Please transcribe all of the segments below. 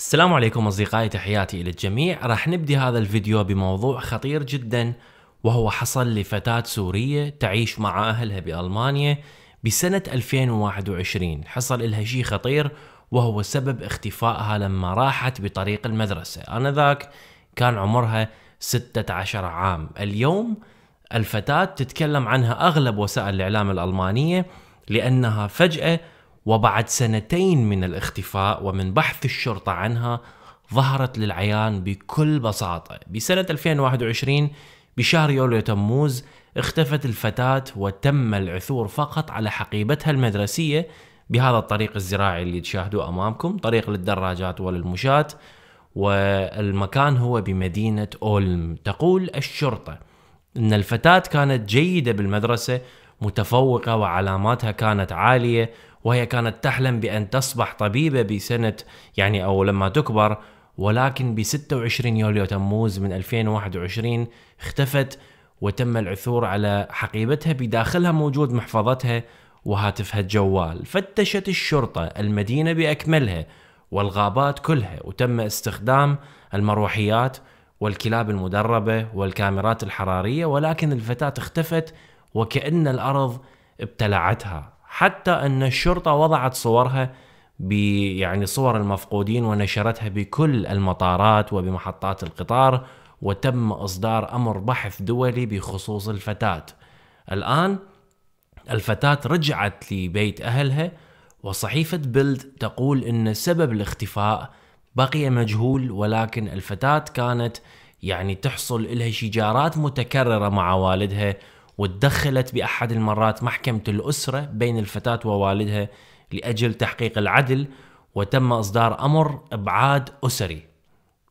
السلام عليكم أصدقائي تحياتي إلى الجميع راح نبدي هذا الفيديو بموضوع خطير جدا وهو حصل لفتاة سورية تعيش مع أهلها بألمانيا بسنة 2021 حصل لها شيء خطير وهو سبب اختفائها لما راحت بطريق المدرسة أنا ذاك كان عمرها 16 عام اليوم الفتاة تتكلم عنها أغلب وسائل الإعلام الألمانية لأنها فجأة وبعد سنتين من الاختفاء ومن بحث الشرطة عنها ظهرت للعيان بكل بساطة بسنة 2021 بشهر يوليو تموز اختفت الفتاة وتم العثور فقط على حقيبتها المدرسية بهذا الطريق الزراعي اللي تشاهدوه أمامكم طريق للدراجات وللمشاة والمكان هو بمدينة أولم تقول الشرطة أن الفتاة كانت جيدة بالمدرسة متفوقة وعلاماتها كانت عالية وهي كانت تحلم بأن تصبح طبيبة بسنة يعني أو لما تكبر ولكن ب 26 يوليو تموز من 2021 اختفت وتم العثور على حقيبتها بداخلها موجود محفظتها وهاتفها الجوال فتشت الشرطة المدينة بأكملها والغابات كلها وتم استخدام المروحيات والكلاب المدربة والكاميرات الحرارية ولكن الفتاة اختفت وكأن الأرض ابتلعتها حتى أن الشرطة وضعت صورها يعني صور المفقودين ونشرتها بكل المطارات وبمحطات القطار وتم إصدار أمر بحث دولي بخصوص الفتاة الآن الفتاة رجعت لبيت أهلها وصحيفة بيلد تقول أن سبب الاختفاء بقي مجهول ولكن الفتاة كانت يعني تحصل لها شجارات متكررة مع والدها وتدخلت بأحد المرات محكمة الأسرة بين الفتاة ووالدها لأجل تحقيق العدل وتم إصدار أمر إبعاد أسري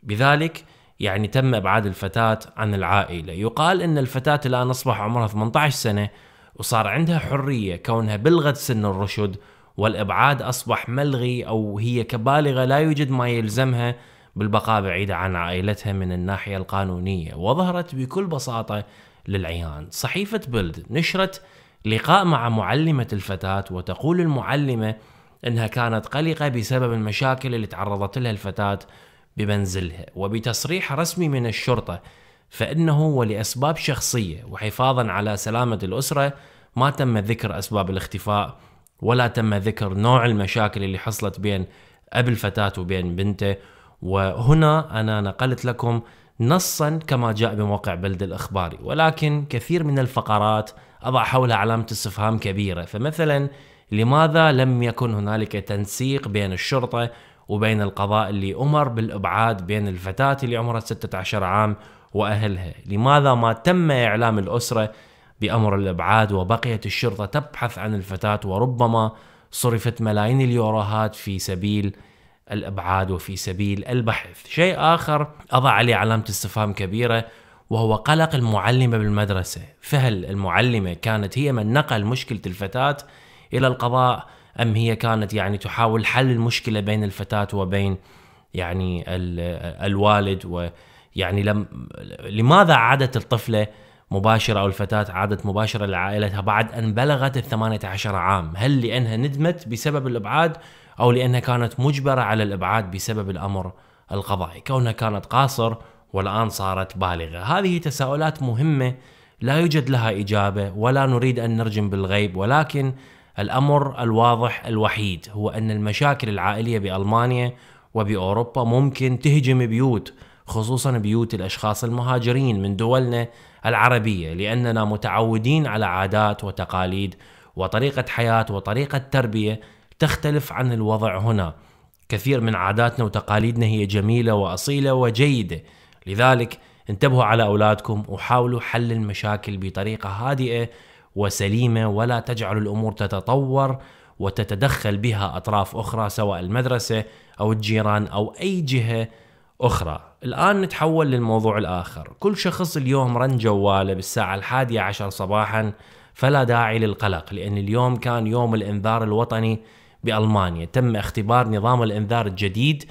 بذلك يعني تم إبعاد الفتاة عن العائلة يقال أن الفتاة الآن أصبح عمرها 18 سنة وصار عندها حرية كونها بلغت سن الرشد والإبعاد أصبح ملغي أو هي كبالغة لا يوجد ما يلزمها بالبقاء بعيدة عن عائلتها من الناحية القانونية وظهرت بكل بساطة للعيان صحيفة بلد نشرت لقاء مع معلمة الفتاة وتقول المعلمة أنها كانت قلقة بسبب المشاكل اللي تعرضت لها الفتاة بمنزلها وبتصريح رسمي من الشرطة فإنه ولأسباب شخصية وحفاظا على سلامة الأسرة ما تم ذكر أسباب الاختفاء ولا تم ذكر نوع المشاكل اللي حصلت بين أب الفتاة وبين بنته وهنا أنا نقلت لكم نصا كما جاء بموقع بلد الإخباري ولكن كثير من الفقرات أضع حولها علامة استفهام كبيرة فمثلا لماذا لم يكن هنالك تنسيق بين الشرطة وبين القضاء اللي أمر بالإبعاد بين الفتاة اللي عمرها 16 عام وأهلها لماذا ما تم إعلام الأسرة بأمر الإبعاد وبقيت الشرطة تبحث عن الفتاة وربما صرفت ملايين اليوروهات في سبيل الابعاد وفي سبيل البحث. شيء اخر اضع عليه علامه استفهام كبيره وهو قلق المعلمه بالمدرسه، فهل المعلمه كانت هي من نقل مشكله الفتاه الى القضاء ام هي كانت يعني تحاول حل المشكله بين الفتاه وبين يعني الوالد ويعني لم لماذا عادت الطفله مباشرة أو الفتاة عادت مباشرة لعائلتها بعد أن بلغت الثمانية عشر عام هل لأنها ندمت بسبب الإبعاد أو لأنها كانت مجبرة على الإبعاد بسبب الأمر القضائي كونها كانت قاصر والآن صارت بالغة هذه تساؤلات مهمة لا يوجد لها إجابة ولا نريد أن نرجم بالغيب ولكن الأمر الواضح الوحيد هو أن المشاكل العائلية بألمانيا وبأوروبا ممكن تهجم بيوت خصوصا بيوت الأشخاص المهاجرين من دولنا العربية لأننا متعودين على عادات وتقاليد وطريقة حياة وطريقة تربية تختلف عن الوضع هنا كثير من عاداتنا وتقاليدنا هي جميلة وأصيلة وجيدة لذلك انتبهوا على أولادكم وحاولوا حل المشاكل بطريقة هادئة وسليمة ولا تجعلوا الأمور تتطور وتتدخل بها أطراف أخرى سواء المدرسة أو الجيران أو أي جهة أخرى الآن نتحول للموضوع الآخر كل شخص اليوم رن جواله بالساعة الحادية عشر صباحا فلا داعي للقلق لأن اليوم كان يوم الإنذار الوطني بالمانيا تم اختبار نظام الانذار الجديد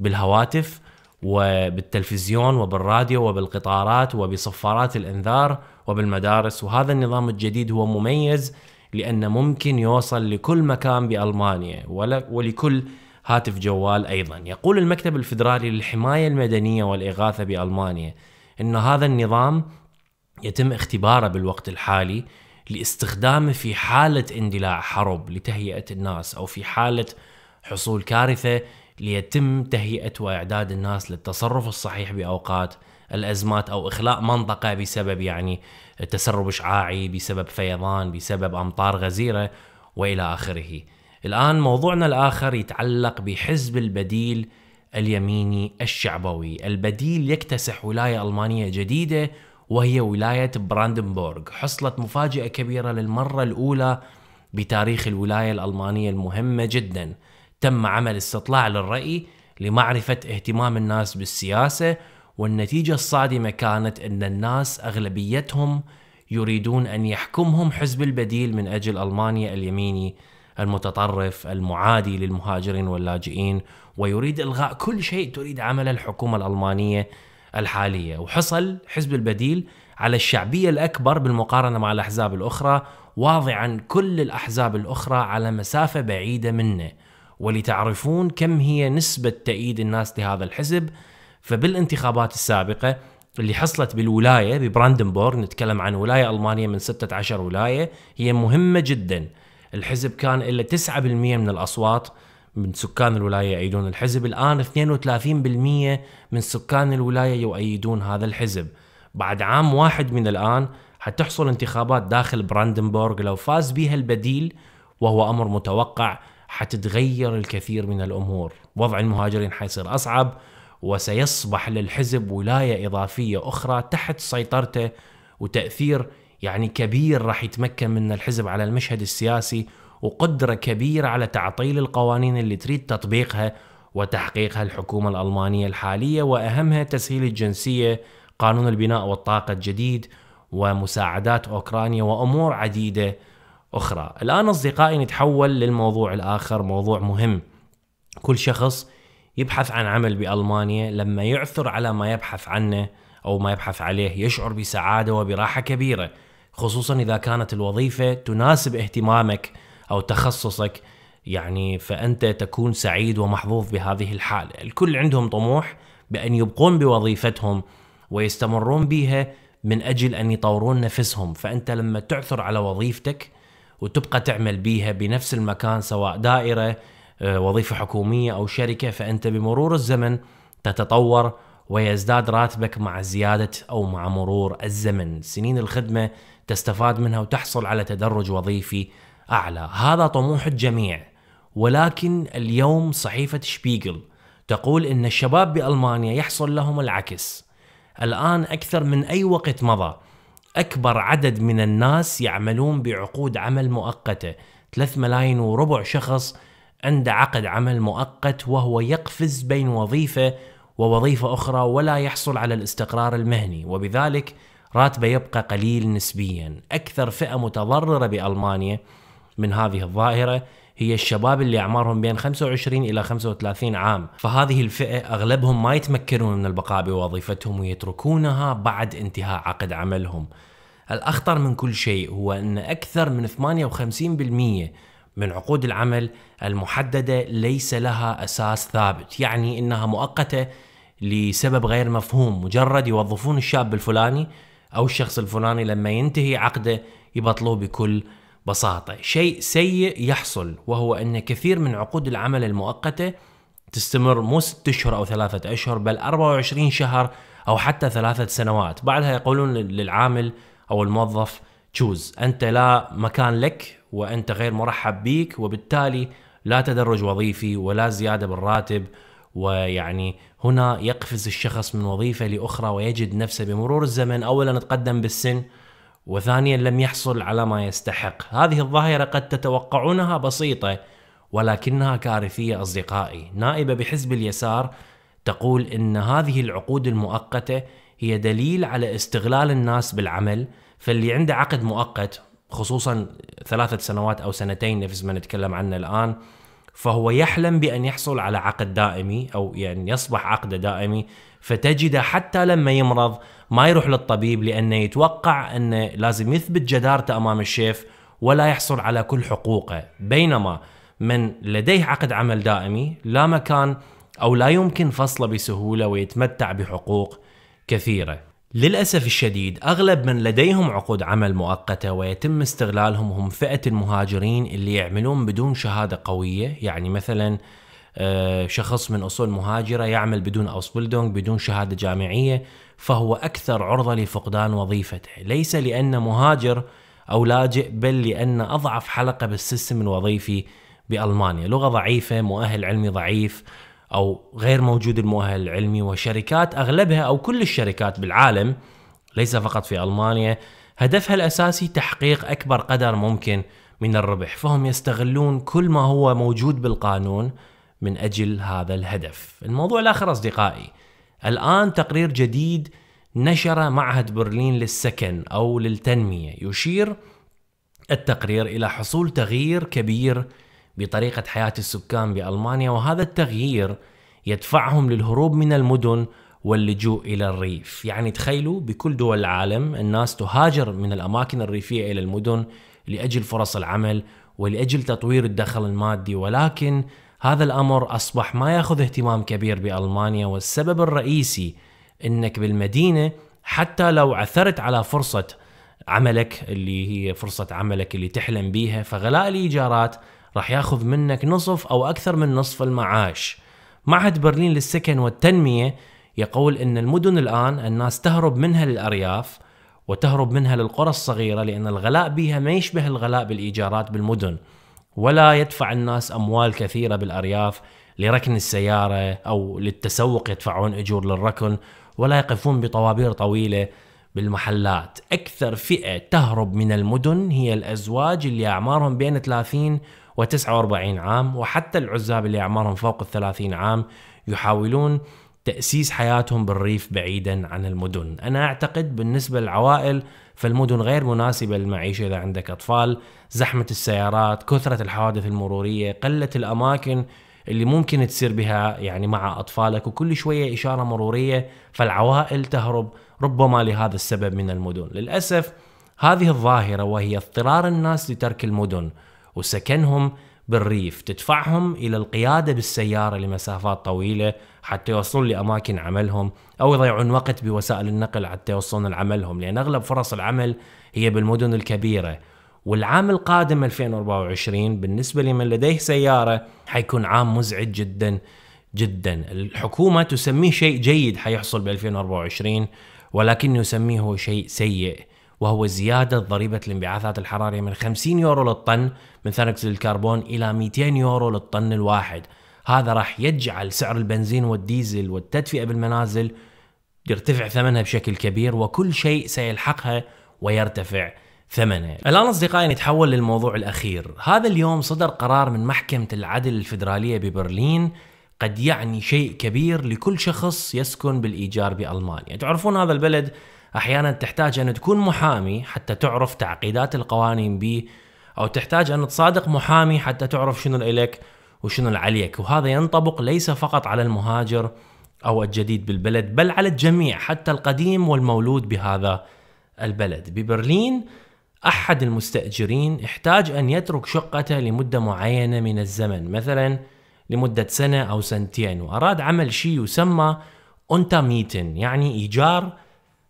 بالهواتف وبالتلفزيون وبالراديو وبالقطارات وبصفارات الانذار وبالمدارس وهذا النظام الجديد هو مميز لأنه ممكن يوصل لكل مكان بألمانيا ولكل هاتف جوال أيضا يقول المكتب الفدرالي للحماية المدنية والإغاثة بألمانيا أن هذا النظام يتم اختباره بالوقت الحالي لاستخدامه في حالة اندلاع حرب لتهيئة الناس أو في حالة حصول كارثة ليتم تهيئة وإعداد الناس للتصرف الصحيح بأوقات الأزمات أو إخلاء منطقة بسبب يعني تسرب إشعاعي بسبب فيضان بسبب أمطار غزيرة وإلى آخره الآن موضوعنا الآخر يتعلق بحزب البديل اليميني الشعبوي البديل يكتسح ولاية ألمانية جديدة وهي ولاية براندنبورغ حصلت مفاجأة كبيرة للمرة الأولى بتاريخ الولاية الألمانية المهمة جدا تم عمل استطلاع للرأي لمعرفة اهتمام الناس بالسياسة والنتيجة الصادمة كانت أن الناس أغلبيتهم يريدون أن يحكمهم حزب البديل من أجل ألمانيا اليميني المتطرف المعادي للمهاجرين واللاجئين ويريد إلغاء كل شيء تريد عمله الحكومة الألمانية الحالية وحصل حزب البديل على الشعبية الأكبر بالمقارنة مع الأحزاب الأخرى واضعا كل الأحزاب الأخرى على مسافة بعيدة منه ولتعرفون كم هي نسبة تأييد الناس لهذا الحزب فبالانتخابات السابقة اللي حصلت بالولاية ببراندنبورغ نتكلم عن ولاية ألمانية من 16 ولاية هي مهمة جدا الحزب كان إلا 9% من الأصوات من سكان الولاية يؤيدون الحزب الآن 32% من سكان الولاية يؤيدون هذا الحزب بعد عام واحد من الآن حتحصل انتخابات داخل براندنبورغ لو فاز بها البديل وهو أمر متوقع حتتغير الكثير من الأمور وضع المهاجرين حيصير أصعب وسيصبح للحزب ولاية إضافية أخرى تحت سيطرته وتأثير يعني كبير راح يتمكن من الحزب على المشهد السياسي وقدرة كبيرة على تعطيل القوانين اللي تريد تطبيقها وتحقيقها الحكومة الألمانية الحالية وأهمها تسهيل الجنسية قانون البناء والطاقة الجديد ومساعدات أوكرانيا وأمور عديدة أخرى الآن أصدقائي نتحول للموضوع الآخر موضوع مهم كل شخص يبحث عن عمل بألمانيا لما يعثر على ما يبحث عنه أو ما يبحث عليه يشعر بسعادة وبراحة كبيرة خصوصا إذا كانت الوظيفة تناسب اهتمامك او تخصصك يعني فانت تكون سعيد ومحظوظ بهذه الحاله، الكل عندهم طموح بان يبقون بوظيفتهم ويستمرون بها من اجل ان يطورون نفسهم، فانت لما تعثر على وظيفتك وتبقى تعمل بها بنفس المكان سواء دائره آه، وظيفه حكوميه او شركه فانت بمرور الزمن تتطور ويزداد راتبك مع زياده او مع مرور الزمن، سنين الخدمه تستفاد منها وتحصل على تدرج وظيفي أعلى هذا طموح الجميع ولكن اليوم صحيفة شبيغل تقول أن الشباب بألمانيا يحصل لهم العكس الآن أكثر من أي وقت مضى أكبر عدد من الناس يعملون بعقود عمل مؤقتة 3 ملايين وربع شخص عنده عقد عمل مؤقت وهو يقفز بين وظيفة ووظيفة أخرى ولا يحصل على الاستقرار المهني وبذلك راتبه يبقى قليل نسبيا أكثر فئة متضررة بألمانيا من هذه الظاهرة هي الشباب اللي أعمارهم بين 25 إلى 35 عام فهذه الفئة أغلبهم ما يتمكنون من البقاء بوظيفتهم ويتركونها بعد انتهاء عقد عملهم الأخطر من كل شيء هو أن أكثر من 58% من عقود العمل المحددة ليس لها أساس ثابت يعني أنها مؤقتة لسبب غير مفهوم مجرد يوظفون الشاب الفلاني أو الشخص الفلاني لما ينتهي عقده يبطلوه بكل بساطة شيء سيء يحصل وهو أن كثير من عقود العمل المؤقتة تستمر مو 6 أشهر أو ثلاثة أشهر بل 24 شهر أو حتى ثلاثة سنوات بعدها يقولون للعامل أو الموظف تشوز أنت لا مكان لك وأنت غير مرحب بيك وبالتالي لا تدرج وظيفي ولا زيادة بالراتب ويعني هنا يقفز الشخص من وظيفة لأخرى ويجد نفسه بمرور الزمن أولا تقدم بالسن وثانيا لم يحصل على ما يستحق هذه الظاهرة قد تتوقعونها بسيطة ولكنها كارثية أصدقائي نائبة بحزب اليسار تقول إن هذه العقود المؤقتة هي دليل على استغلال الناس بالعمل فاللي عنده عقد مؤقت خصوصا ثلاثة سنوات أو سنتين نفس ما نتكلم عنه الآن فهو يحلم بأن يحصل على عقد دائمي أو يعني يصبح عقده دائمي فتجده حتى لما يمرض ما يروح للطبيب لانه يتوقع انه لازم يثبت جدارته امام الشيف ولا يحصل على كل حقوقه بينما من لديه عقد عمل دائمي لا مكان او لا يمكن فصله بسهوله ويتمتع بحقوق كثيره للاسف الشديد اغلب من لديهم عقود عمل مؤقته ويتم استغلالهم هم فئه المهاجرين اللي يعملون بدون شهاده قويه يعني مثلا آه، شخص من أصول مهاجرة يعمل بدون أوسبلدونج بدون شهادة جامعية فهو أكثر عرضة لفقدان وظيفته ليس لان مهاجر أو لاجئ بل لأن أضعف حلقة بالسيستم الوظيفي بألمانيا لغة ضعيفة مؤهل علمي ضعيف أو غير موجود المؤهل العلمي وشركات أغلبها أو كل الشركات بالعالم ليس فقط في ألمانيا هدفها الأساسي تحقيق أكبر قدر ممكن من الربح فهم يستغلون كل ما هو موجود بالقانون من اجل هذا الهدف. الموضوع الاخر اصدقائي الان تقرير جديد نشر معهد برلين للسكن او للتنميه يشير التقرير الى حصول تغيير كبير بطريقه حياه السكان بالمانيا وهذا التغيير يدفعهم للهروب من المدن واللجوء الى الريف، يعني تخيلوا بكل دول العالم الناس تهاجر من الاماكن الريفيه الى المدن لاجل فرص العمل ولاجل تطوير الدخل المادي ولكن هذا الأمر أصبح ما يأخذ اهتمام كبير بألمانيا والسبب الرئيسي أنك بالمدينة حتى لو عثرت على فرصة عملك اللي هي فرصة عملك اللي تحلم بيها فغلاء الإيجارات راح ياخذ منك نصف أو أكثر من نصف المعاش معهد برلين للسكن والتنمية يقول أن المدن الآن الناس تهرب منها للأرياف وتهرب منها للقرى الصغيرة لأن الغلاء بها ما يشبه الغلاء بالإيجارات بالمدن ولا يدفع الناس اموال كثيره بالارياف لركن السياره او للتسوق يدفعون اجور للركن ولا يقفون بطوابير طويله بالمحلات اكثر فئه تهرب من المدن هي الازواج اللي اعمارهم بين 30 و 49 عام وحتى العزاب اللي اعمارهم فوق ال 30 عام يحاولون تاسيس حياتهم بالريف بعيدا عن المدن انا اعتقد بالنسبه للعوائل فالمدن غير مناسبة للمعيشة إذا عندك أطفال زحمة السيارات كثرة الحوادث المرورية قلة الأماكن اللي ممكن تصير بها يعني مع أطفالك وكل شوية إشارة مرورية فالعوائل تهرب ربما لهذا السبب من المدن للأسف هذه الظاهرة وهي اضطرار الناس لترك المدن وسكنهم بالريف تدفعهم إلى القيادة بالسيارة لمسافات طويلة حتى يوصلون لاماكن عملهم او يضيعون وقت بوسائل النقل حتى يوصلون لعملهم لان اغلب فرص العمل هي بالمدن الكبيره والعام القادم 2024 بالنسبه لمن لديه سياره حيكون عام مزعج جدا جدا الحكومه تسميه شيء جيد حيحصل ب 2024 ولكن يسميه شيء سيء وهو زيادة ضريبة الانبعاثات الحرارية من 50 يورو للطن من ثاني أكسيد الكربون إلى 200 يورو للطن الواحد هذا راح يجعل سعر البنزين والديزل والتدفئة بالمنازل يرتفع ثمنها بشكل كبير وكل شيء سيلحقها ويرتفع ثمنه الآن أصدقائي نتحول للموضوع الأخير هذا اليوم صدر قرار من محكمة العدل الفدراليه ببرلين قد يعني شيء كبير لكل شخص يسكن بالإيجار بألمانيا تعرفون هذا البلد أحيانا تحتاج أن تكون محامي حتى تعرف تعقيدات القوانين به أو تحتاج أن تصادق محامي حتى تعرف شنو الإلك وشنو عليك وهذا ينطبق ليس فقط على المهاجر أو الجديد بالبلد بل على الجميع حتى القديم والمولود بهذا البلد ببرلين أحد المستأجرين احتاج أن يترك شقته لمدة معينة من الزمن مثلا لمدة سنة أو سنتين وأراد عمل شيء يسمى أنت ميتن يعني إيجار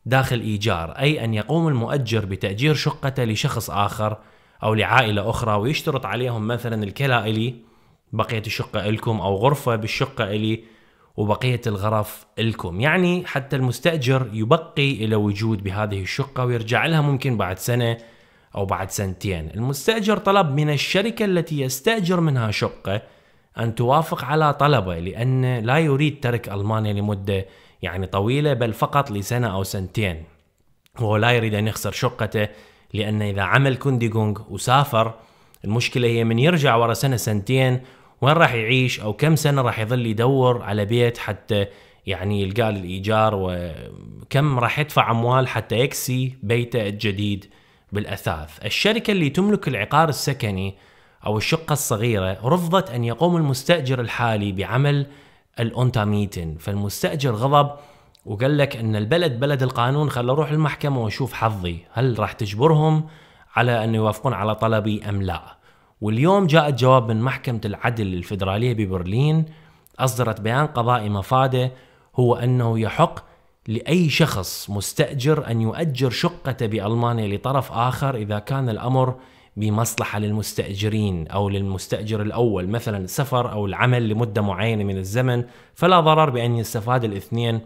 داخل إيجار أي أن يقوم المؤجر بتأجير شقته لشخص آخر أو لعائلة أخرى ويشترط عليهم مثلا الكلائلي بقية الشقة إلكم أو غرفة بالشقة إلي وبقية الغرف إلكم يعني حتى المستأجر يبقي إلى وجود بهذه الشقة ويرجع لها ممكن بعد سنة أو بعد سنتين المستأجر طلب من الشركة التي يستأجر منها شقة أن توافق على طلبه لأن لا يريد ترك ألمانيا لمدة يعني طويلة بل فقط لسنة أو سنتين وهو لا يريد أن يخسر شقته لأن إذا عمل كونديغونغ وسافر المشكلة هي من يرجع ورا سنة سنتين وين راح يعيش او كم سنه راح يظل يدور على بيت حتى يعني يلقى الايجار وكم راح يدفع اموال حتى يكسي بيته الجديد بالاثاث. الشركه اللي تملك العقار السكني او الشقه الصغيره رفضت ان يقوم المستاجر الحالي بعمل الاونتاميتن، فالمستاجر غضب وقال لك ان البلد بلد القانون خل اروح المحكمه واشوف حظي، هل راح تجبرهم على ان يوافقون على طلبي ام لا؟ واليوم جاء جواب من محكمة العدل الفيدرالية ببرلين أصدرت بيان قضائي مفاده هو أنه يحق لأي شخص مستأجر أن يؤجر شقة بألمانيا لطرف آخر إذا كان الأمر بمصلحة للمستأجرين أو للمستأجر الأول مثلا السفر أو العمل لمدة معينة من الزمن فلا ضرر بأن يستفاد الاثنين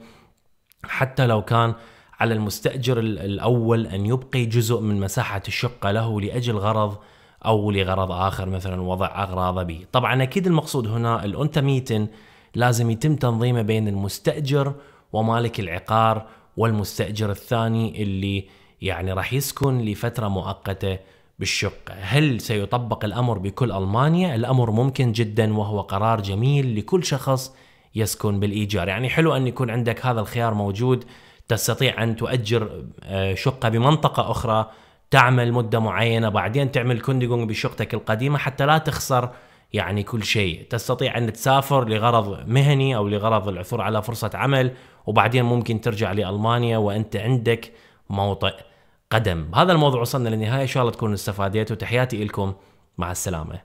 حتى لو كان على المستأجر الأول أن يبقي جزء من مساحة الشقة له لأجل غرض او لغرض اخر مثلا وضع اغراضه به طبعا اكيد المقصود هنا الانت ميتن لازم يتم تنظيمه بين المستاجر ومالك العقار والمستاجر الثاني اللي يعني راح يسكن لفتره مؤقته بالشقه هل سيطبق الامر بكل المانيا الامر ممكن جدا وهو قرار جميل لكل شخص يسكن بالايجار يعني حلو ان يكون عندك هذا الخيار موجود تستطيع ان تؤجر آه، شقه بمنطقه اخرى تعمل مدة معينة بعدين تعمل كونديجونج بشقتك القديمة حتى لا تخسر يعني كل شيء تستطيع أن تسافر لغرض مهني أو لغرض العثور على فرصة عمل وبعدين ممكن ترجع لألمانيا وأنت عندك موطئ قدم هذا الموضوع وصلنا للنهاية إن شاء الله تكونوا استفاديتوا تحياتي لكم مع السلامة